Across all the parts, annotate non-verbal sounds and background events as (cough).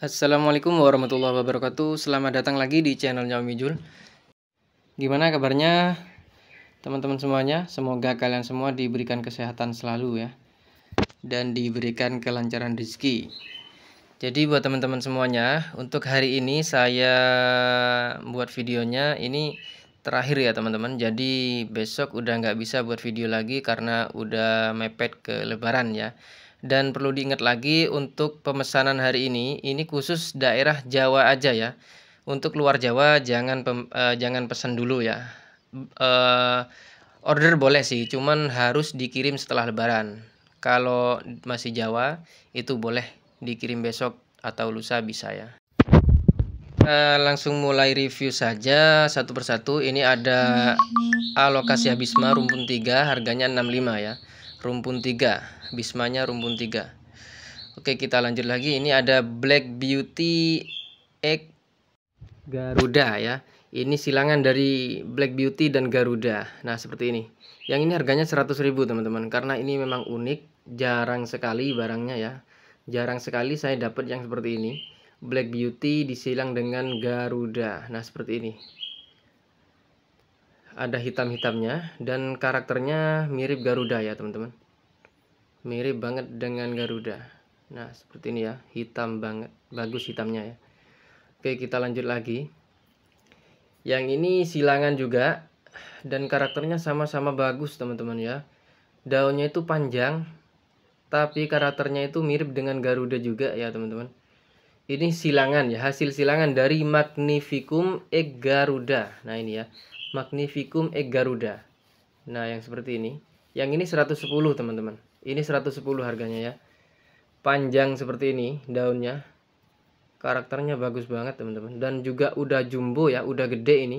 Assalamualaikum warahmatullahi wabarakatuh Selamat datang lagi di channel Nyami Jul Gimana kabarnya teman-teman semuanya Semoga kalian semua diberikan kesehatan selalu ya Dan diberikan kelancaran rezeki Jadi buat teman-teman semuanya Untuk hari ini saya buat videonya Ini terakhir ya teman-teman Jadi besok udah nggak bisa buat video lagi Karena udah mepet ke lebaran ya dan perlu diingat lagi untuk pemesanan hari ini, ini khusus daerah Jawa aja ya. Untuk luar Jawa jangan pem, uh, jangan pesan dulu ya. Uh, order boleh sih, cuman harus dikirim setelah Lebaran. Kalau masih Jawa itu boleh dikirim besok atau lusa bisa ya. Uh, langsung mulai review saja satu persatu. Ini ada alokasi habisma rumpun 3 harganya 65 ya. Rumpun 3 bismanya rumpun 3 Oke kita lanjut lagi ini ada Black Beauty X Garuda ya ini silangan dari Black Beauty dan Garuda nah seperti ini yang ini harganya 100.000 teman-teman karena ini memang unik jarang sekali barangnya ya jarang sekali saya dapat yang seperti ini Black Beauty disilang dengan Garuda nah seperti ini ada hitam-hitamnya dan karakternya mirip Garuda ya teman-teman mirip banget dengan Garuda nah seperti ini ya hitam banget bagus hitamnya ya oke kita lanjut lagi yang ini silangan juga dan karakternya sama-sama bagus teman-teman ya daunnya itu panjang tapi karakternya itu mirip dengan Garuda juga ya teman-teman ini silangan ya hasil silangan dari Magnificum e Garuda nah ini ya Magnificum e Garuda nah yang seperti ini yang ini 110 teman-teman ini 110 harganya ya. Panjang seperti ini daunnya. Karakternya bagus banget teman-teman. Dan juga udah jumbo ya, udah gede ini.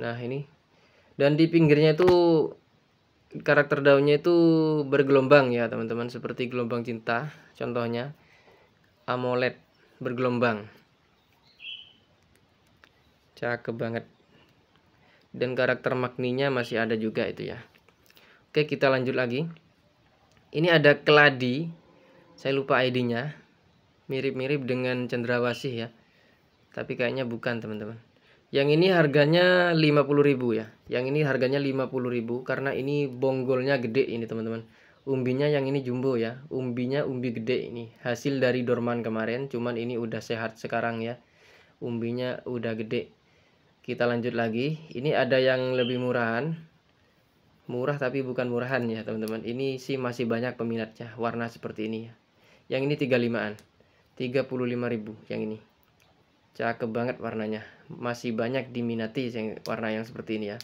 Nah ini. Dan di pinggirnya itu karakter daunnya itu bergelombang ya teman-teman. Seperti gelombang cinta contohnya. amoled bergelombang. Cakep banget dan karakter magninya masih ada juga itu ya. Oke, kita lanjut lagi ini ada keladi saya lupa ID-nya mirip-mirip dengan cendrawasih ya tapi kayaknya bukan teman-teman yang ini harganya 50.000 ya yang ini harganya 50.000 karena ini bonggolnya gede ini teman-teman umbinya yang ini jumbo ya umbinya umbi gede ini hasil dari dorman kemarin cuman ini udah sehat sekarang ya umbinya udah gede kita lanjut lagi ini ada yang lebih murahan murah tapi bukan murahan ya teman-teman ini sih masih banyak peminatnya warna seperti ini ya yang ini 35an 35.000 yang ini cakep banget warnanya masih banyak diminati yang warna yang seperti ini ya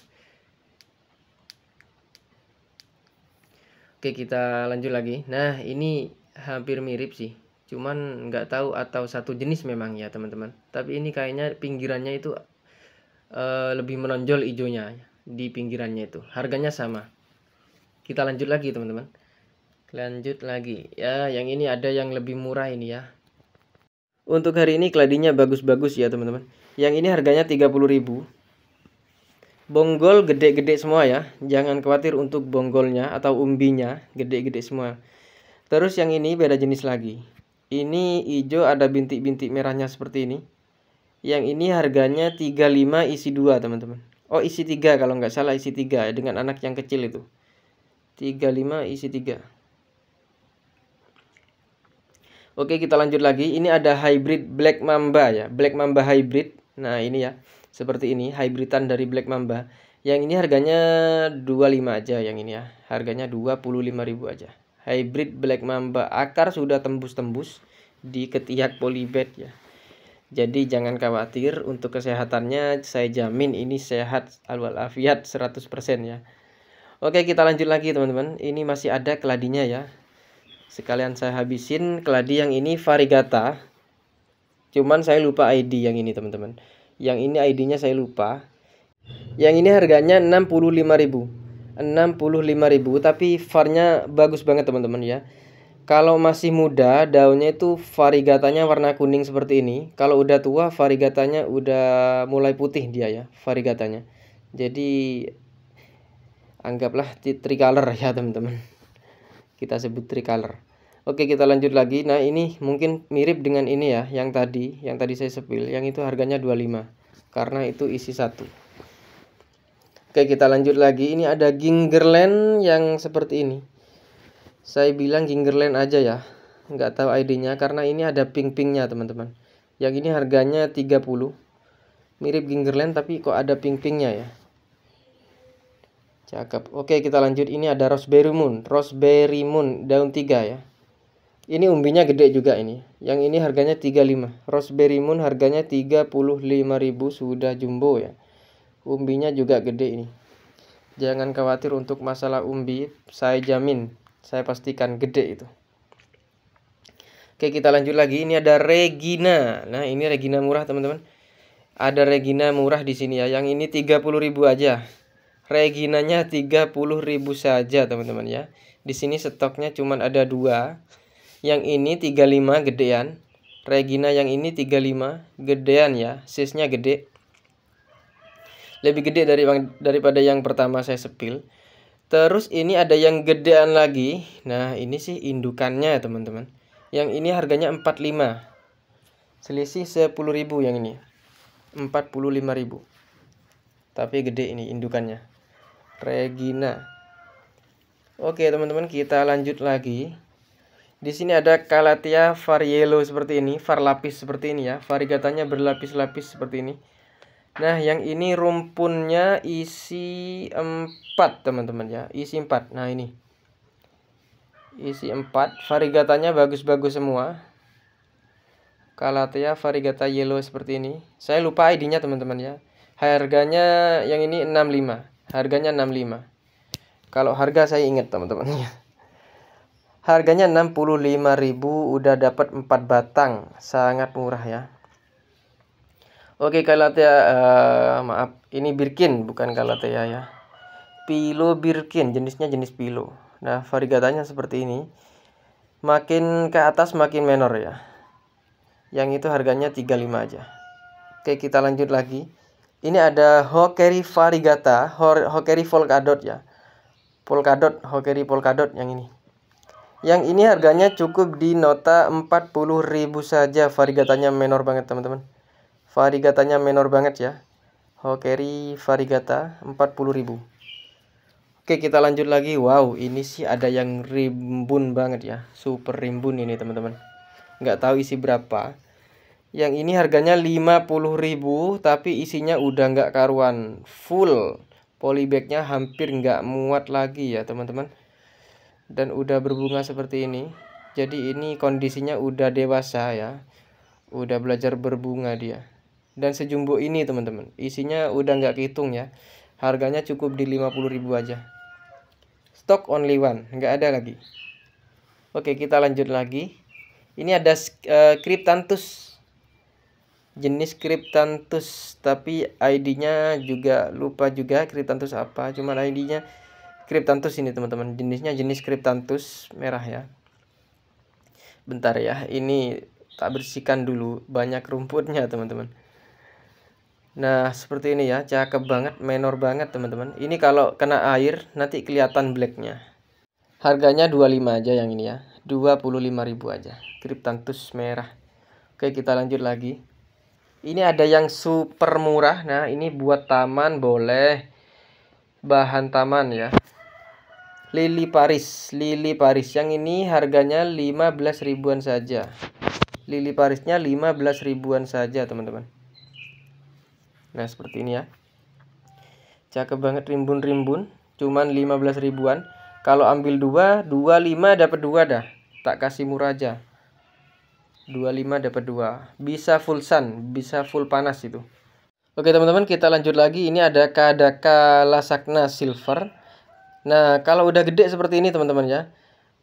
oke kita lanjut lagi nah ini hampir mirip sih cuman nggak tahu atau satu jenis memang ya teman-teman tapi ini kayaknya pinggirannya itu uh, lebih menonjol hijaunya di pinggirannya itu harganya sama kita lanjut lagi teman-teman lanjut lagi ya yang ini ada yang lebih murah ini ya untuk hari ini keladinya bagus-bagus ya teman-teman yang ini harganya 30.000 bonggol gede-gede semua ya jangan khawatir untuk bonggolnya atau umbinya gede-gede semua terus yang ini beda jenis lagi ini hijau ada bintik-bintik merahnya seperti ini yang ini harganya 35 isi 2 teman-teman oh isi tiga kalau nggak salah isi 3 eh, dengan anak yang kecil itu 35 isi tiga. Oke kita lanjut lagi ini ada hybrid black mamba ya black mamba hybrid nah ini ya seperti ini hybridan dari black mamba yang ini harganya 25 aja yang ini ya harganya 25.000 aja hybrid black mamba akar sudah tembus-tembus di ketiak polybed ya jadi jangan khawatir untuk kesehatannya saya jamin ini sehat walafiat 100% ya. Oke, kita lanjut lagi teman-teman. Ini masih ada keladinya ya. Sekalian saya habisin keladi yang ini varigata. Cuman saya lupa ID yang ini teman-teman. Yang ini ID-nya saya lupa. Yang ini harganya 65.000. 65.000 tapi varnya bagus banget teman-teman ya kalau masih muda daunnya itu varigatanya warna kuning seperti ini. Kalau udah tua varigatanya udah mulai putih dia ya, varigatanya. Jadi anggaplah tricolor ya teman-teman. Kita sebut tricolor. Oke, kita lanjut lagi. Nah, ini mungkin mirip dengan ini ya, yang tadi, yang tadi saya sepil, yang itu harganya 25 karena itu isi satu. Oke, kita lanjut lagi. Ini ada gingerland yang seperti ini saya bilang Gingerland aja ya nggak tahu ID-nya karena ini ada pink-pinknya teman-teman yang ini harganya 30 mirip Gingerland tapi kok ada pink-pinknya ya cakep oke kita lanjut ini ada Raspberry Moon Raspberry Moon daun 3 ya ini umbinya gede juga ini yang ini harganya 35 Raspberry Moon harganya 35.000 sudah jumbo ya umbinya juga gede ini jangan khawatir untuk masalah umbi saya jamin saya pastikan gede itu. Oke, kita lanjut lagi. Ini ada Regina. Nah, ini Regina murah, teman-teman. Ada Regina murah di sini ya. Yang ini 30.000 aja. Reginanya 30.000 saja, teman-teman ya. Di sini stoknya cuman ada dua. Yang ini 35 gedean. Regina yang ini 35 gedean ya, sisnya gede. Lebih gede dari daripada yang pertama saya sepil. Terus ini ada yang gedean lagi. Nah, ini sih indukannya, ya, teman-teman. Yang ini harganya 45. Selisih 10.000 yang ini. 45.000. Tapi gede ini indukannya. Regina. Oke, teman-teman, kita lanjut lagi. Di sini ada Calathea variello seperti ini, var lapis seperti ini ya. Varigatanya berlapis-lapis seperti ini. Nah, yang ini rumpunnya isi 4, teman-teman ya. Isi 4. Nah, ini. Isi 4. varigatanya bagus-bagus semua. Kalatea varigata yellow seperti ini. Saya lupa ID-nya, teman-teman ya. Harganya yang ini 65. Harganya 65. Kalau harga saya ingat, teman-teman ya. Harganya 65.000 udah dapat 4 batang. Sangat murah ya. Oke kalatea uh, maaf, ini Birkin bukan Galatea ya. Pilo Birkin, jenisnya jenis Pilo. Nah, varigatanya seperti ini. Makin ke atas makin menor ya. Yang itu harganya 35 aja. Oke, kita lanjut lagi. Ini ada Hokeri Varigata, Hokeri Polkadot ya. Polkadot, Hokeri Polkadot yang ini. Yang ini harganya cukup di nota 40.000 saja. Varigatanya menor banget, teman-teman. Varigatanya menor banget ya. Hokeri Varigata 40.000. Oke, kita lanjut lagi. Wow, ini sih ada yang rimbun banget ya. Super rimbun ini, teman-teman. Nggak tahu isi berapa. Yang ini harganya 50.000 tapi isinya udah nggak karuan. Full. Polybagnya hampir nggak muat lagi ya, teman-teman. Dan udah berbunga seperti ini. Jadi ini kondisinya udah dewasa ya. Udah belajar berbunga dia dan sejumbo ini teman-teman isinya udah nggak kehitung ya harganya cukup di 50.000 aja Stock only one nggak ada lagi oke kita lanjut lagi ini ada uh, kriptantus e, jenis kriptantus tapi ID-nya juga lupa juga kriptantus apa cuman ID-nya kriptantus ini teman-teman jenisnya jenis kriptantus merah ya bentar ya ini tak bersihkan dulu banyak rumputnya teman-teman Nah seperti ini ya cakep banget menor banget teman-teman Ini kalau kena air nanti kelihatan blacknya Harganya 25 aja yang ini ya 25.000 aja Kriptantus merah Oke kita lanjut lagi Ini ada yang super murah Nah ini buat taman boleh Bahan taman ya Lili Paris Lili Paris yang ini harganya 15 ribuan saja Lili Parisnya 15 ribuan saja teman-teman Nah seperti ini ya Cakep banget rimbun-rimbun Cuman 15 ribuan Kalau ambil 2, 25 dapat 2 dah Tak kasih murah aja 25 dapat 2 Bisa full sun, bisa full panas itu Oke teman-teman kita lanjut lagi Ini ada Kadaka Lasakna Silver Nah kalau udah gede seperti ini teman-teman ya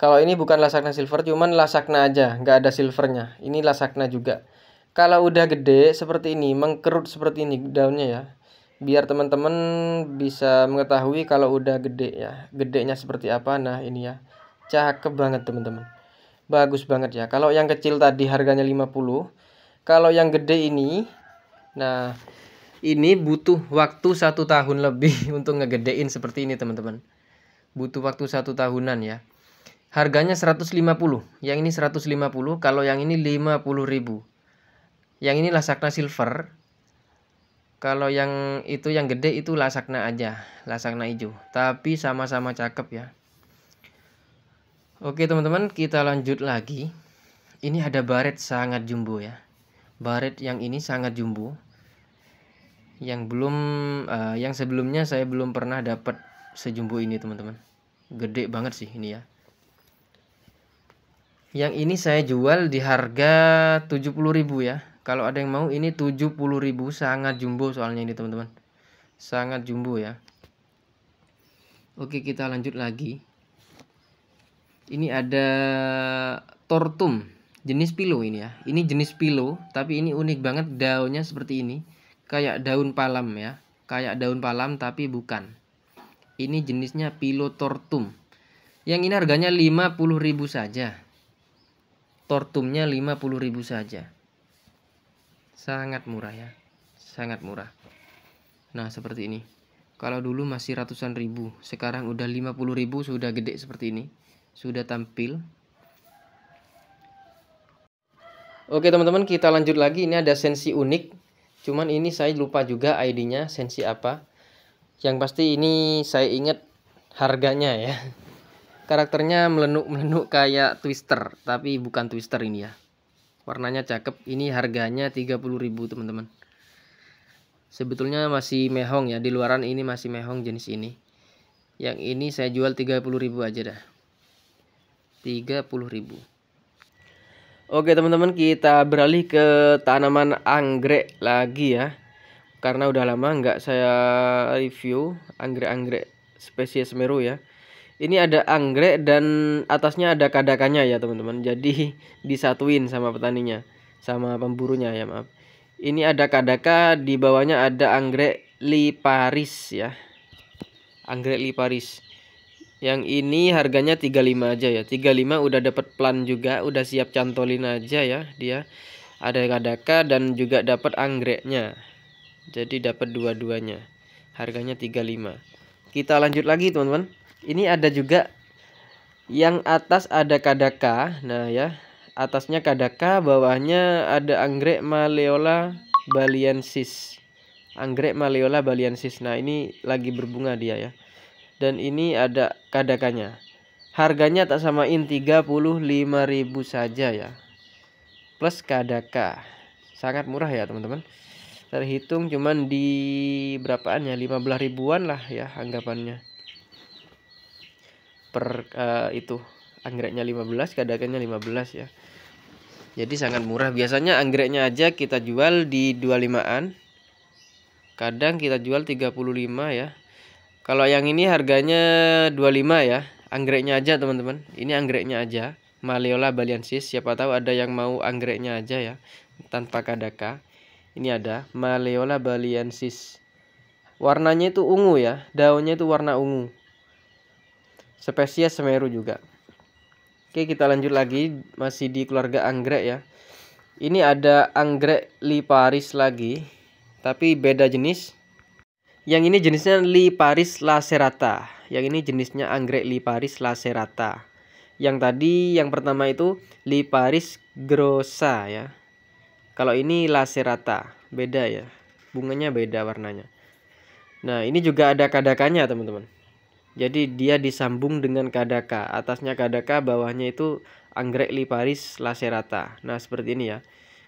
kalau ini bukan lasakna silver, cuman lasakna aja, nggak ada silvernya. Ini lasakna juga kalau udah gede seperti ini mengkerut seperti ini daunnya ya biar teman-teman bisa mengetahui kalau udah gede ya gedenya seperti apa nah ini ya cakep banget teman-teman bagus banget ya kalau yang kecil tadi harganya 50 kalau yang gede ini nah ini butuh waktu satu tahun lebih (laughs) untuk ngegedein seperti ini teman-teman butuh waktu satu tahunan ya harganya 150 yang ini 150 kalau yang ini 50 ribu yang ini lasakna silver kalau yang itu yang gede itu lasakna aja lasakna hijau tapi sama-sama cakep ya oke teman-teman kita lanjut lagi ini ada baret sangat jumbo ya baret yang ini sangat jumbo yang belum uh, yang sebelumnya saya belum pernah dapat sejumbo ini teman-teman gede banget sih ini ya yang ini saya jual di harga 70.000 ya kalau ada yang mau ini 70.000 sangat jumbo soalnya ini teman-teman. Sangat jumbo ya. Oke, kita lanjut lagi. Ini ada tortum, jenis pilo ini ya. Ini jenis pilo, tapi ini unik banget daunnya seperti ini. Kayak daun palem ya. Kayak daun palem tapi bukan. Ini jenisnya pilo tortum. Yang ini harganya 50.000 saja. Tortumnya 50.000 saja sangat murah ya sangat murah nah seperti ini kalau dulu masih ratusan ribu sekarang udah 50 ribu sudah gede seperti ini sudah tampil Oke teman-teman kita lanjut lagi ini ada sensi unik cuman ini saya lupa juga ID-nya sensi apa yang pasti ini saya ingat harganya ya karakternya melenuk-melenuk kayak twister tapi bukan twister ini ya warnanya cakep ini harganya 30.000 teman-teman sebetulnya masih mehong ya di luaran ini masih mehong jenis ini yang ini saya jual 30.000 aja dah 30.000 Oke teman-teman kita beralih ke tanaman anggrek lagi ya karena udah lama nggak saya review anggrek-anggrek spesies meru ya ini ada anggrek dan atasnya ada kadakannya ya teman-teman jadi (laughs) disatuin sama petaninya sama pemburunya ya maaf ini ada kadaka di bawahnya ada anggrek liparis ya anggrek liparis yang ini harganya 35 aja ya 35 udah dapat plan juga udah siap cantolin aja ya dia ada kadaka dan juga dapat anggreknya jadi dapat dua-duanya harganya 35 kita lanjut lagi teman-teman ini ada juga yang atas ada kadaka nah ya atasnya kadaka bawahnya ada anggrek maleola baliensis anggrek maleola baliensis nah ini lagi berbunga dia ya dan ini ada kadakanya harganya tak samain 35.000 saja ya plus kadaka sangat murah ya teman-teman terhitung cuman di berapaan ya 15 ribuan lah ya anggapannya per uh, itu anggreknya 15 kadakannya 15 ya jadi sangat murah biasanya anggreknya aja kita jual di 25an kadang kita jual 35 ya kalau yang ini harganya 25 ya anggreknya aja teman-teman ini anggreknya aja Maleola baliensis siapa tahu ada yang mau anggreknya aja ya tanpa kadaka ini ada Maleola baliensis warnanya itu ungu ya daunnya itu warna ungu spesies Semeru juga. Oke, kita lanjut lagi masih di keluarga anggrek ya. Ini ada anggrek liparis lagi, tapi beda jenis. Yang ini jenisnya liparis lacerata, yang ini jenisnya anggrek liparis lacerata. Yang tadi yang pertama itu liparis grossa ya. Kalau ini lacerata, beda ya. Bunganya beda warnanya. Nah, ini juga ada kadakannya teman-teman. Jadi dia disambung dengan kadaka, atasnya kadaka, bawahnya itu anggrek liparis lacerata. Nah, seperti ini ya.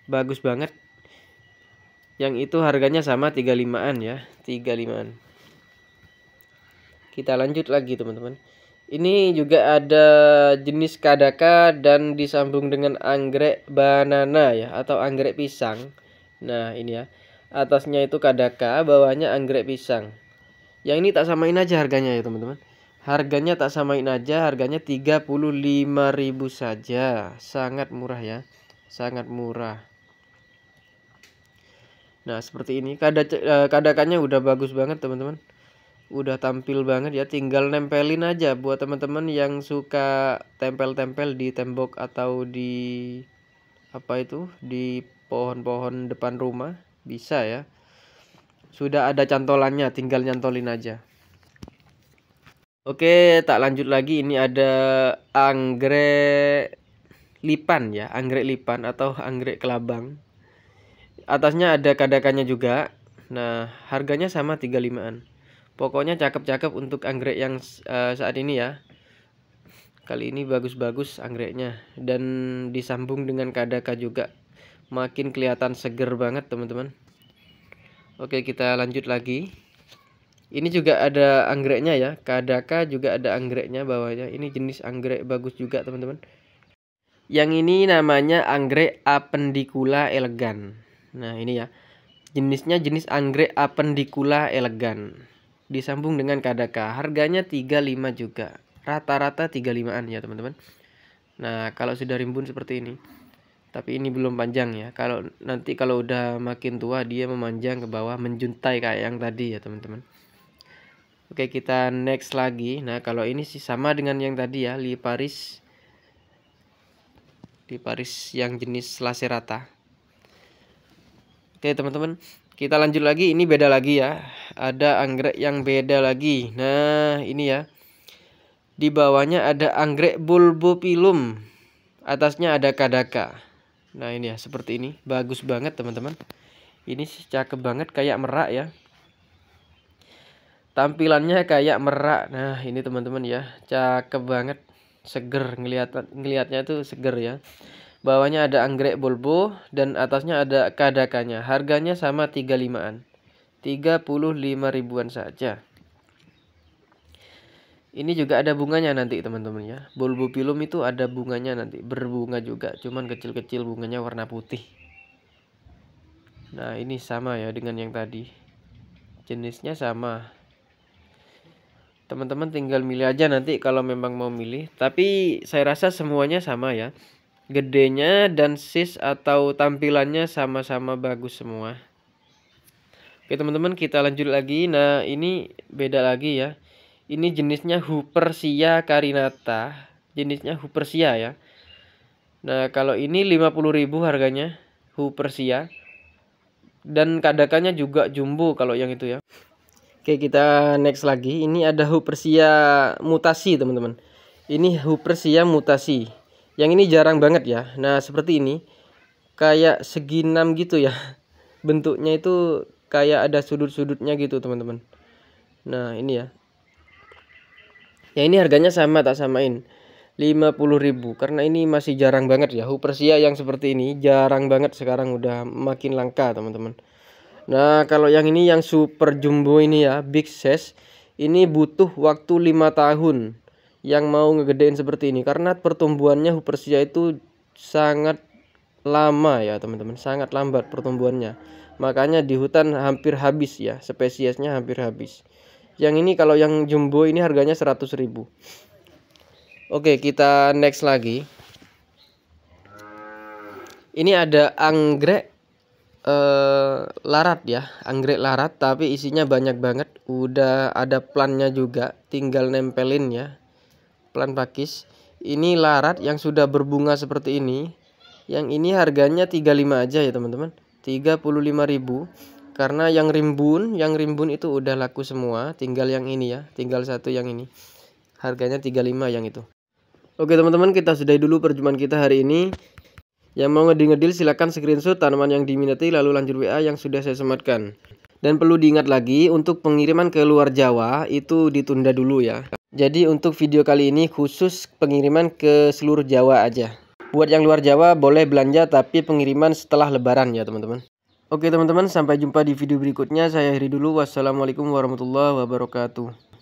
Bagus banget. Yang itu harganya sama 35-an ya, 35-an. Kita lanjut lagi, teman-teman. Ini juga ada jenis kadaka dan disambung dengan anggrek banana ya atau anggrek pisang. Nah, ini ya. Atasnya itu kadaka, bawahnya anggrek pisang yang ini tak samain aja harganya ya teman-teman harganya tak samain aja harganya 35.000 saja sangat murah ya sangat murah nah seperti ini kada eh, kadakannya udah bagus banget teman-teman udah tampil banget ya tinggal nempelin aja buat teman-teman yang suka tempel-tempel di tembok atau di apa itu di pohon-pohon depan rumah bisa ya sudah ada cantolannya, tinggal nyantolin aja. Oke, tak lanjut lagi. Ini ada anggrek lipan ya, anggrek lipan atau anggrek kelabang. Atasnya ada kadakannya juga. Nah, harganya sama 35-an. Pokoknya cakep-cakep untuk anggrek yang uh, saat ini ya kali ini bagus-bagus anggreknya dan disambung dengan kadaka juga makin kelihatan seger banget teman-teman Oke, kita lanjut lagi. Ini juga ada anggreknya ya. Kadaka juga ada anggreknya bawahnya. Ini jenis anggrek bagus juga, teman-teman. Yang ini namanya anggrek Appendicula elegan. Nah, ini ya. Jenisnya jenis anggrek Appendicula elegan. Disambung dengan kadaka. Harganya 35 juga. Rata-rata 35-an ya, teman-teman. Nah, kalau sudah rimbun seperti ini tapi ini belum panjang ya kalau nanti kalau udah makin tua dia memanjang ke bawah menjuntai kayak yang tadi ya teman-teman oke kita next lagi nah kalau ini sih sama dengan yang tadi ya liparis liparis yang jenis laserata oke teman-teman kita lanjut lagi ini beda lagi ya ada anggrek yang beda lagi nah ini ya di bawahnya ada anggrek bulbopilum atasnya ada kadaka nah ini ya seperti ini bagus banget teman-teman ini sih cakep banget kayak merak ya tampilannya kayak merak nah ini teman-teman ya cakep banget seger ngelihat ngelihatnya itu seger ya bawahnya ada anggrek bulbo dan atasnya ada kadakanya harganya sama 35an 35 ribuan saja ini juga ada bunganya nanti teman-teman ya. Bulbopilum itu ada bunganya nanti, berbunga juga, cuman kecil-kecil bunganya warna putih. Nah, ini sama ya dengan yang tadi. Jenisnya sama. Teman-teman tinggal milih aja nanti kalau memang mau milih, tapi saya rasa semuanya sama ya. Gedenya dan sis atau tampilannya sama-sama bagus semua. Oke, teman-teman, kita lanjut lagi. Nah, ini beda lagi ya ini jenisnya Hupersia karinata, jenisnya Hupersia ya. Nah, kalau ini 50.000 harganya Hupersia. Dan kadakannya juga jumbo kalau yang itu ya. Oke, kita next lagi. Ini ada Hupersia mutasi, teman-teman. Ini Hupersia mutasi. Yang ini jarang banget ya. Nah, seperti ini. Kayak seginam gitu ya. Bentuknya itu kayak ada sudut-sudutnya gitu, teman-teman. Nah, ini ya ya ini harganya sama tak samain 50.000 karena ini masih jarang banget ya Persia yang seperti ini jarang banget sekarang udah makin langka teman-teman Nah kalau yang ini yang super jumbo ini ya big size ini butuh waktu 5 tahun yang mau ngegedein seperti ini karena pertumbuhannya Hupersia itu sangat lama ya teman-teman sangat lambat pertumbuhannya makanya di hutan hampir habis ya spesiesnya hampir habis yang ini kalau yang jumbo ini harganya 100.000 Oke kita next lagi ini ada anggrek eh, larat ya anggrek larat tapi isinya banyak banget udah ada plannya juga tinggal nempelin ya plan pakis ini larat yang sudah berbunga seperti ini yang ini harganya 35 aja ya teman-teman 35.000 karena yang rimbun yang rimbun itu udah laku semua tinggal yang ini ya tinggal satu yang ini harganya 35 yang itu Oke teman-teman kita sudahi dulu perjumpaan kita hari ini Yang mau ngedil-ngedil silahkan screenshot tanaman yang diminati lalu lanjut WA yang sudah saya sematkan Dan perlu diingat lagi untuk pengiriman ke luar Jawa itu ditunda dulu ya Jadi untuk video kali ini khusus pengiriman ke seluruh Jawa aja Buat yang luar Jawa boleh belanja tapi pengiriman setelah lebaran ya teman-teman Oke teman-teman, sampai jumpa di video berikutnya. Saya akhiri dulu. Wassalamualaikum warahmatullahi wabarakatuh.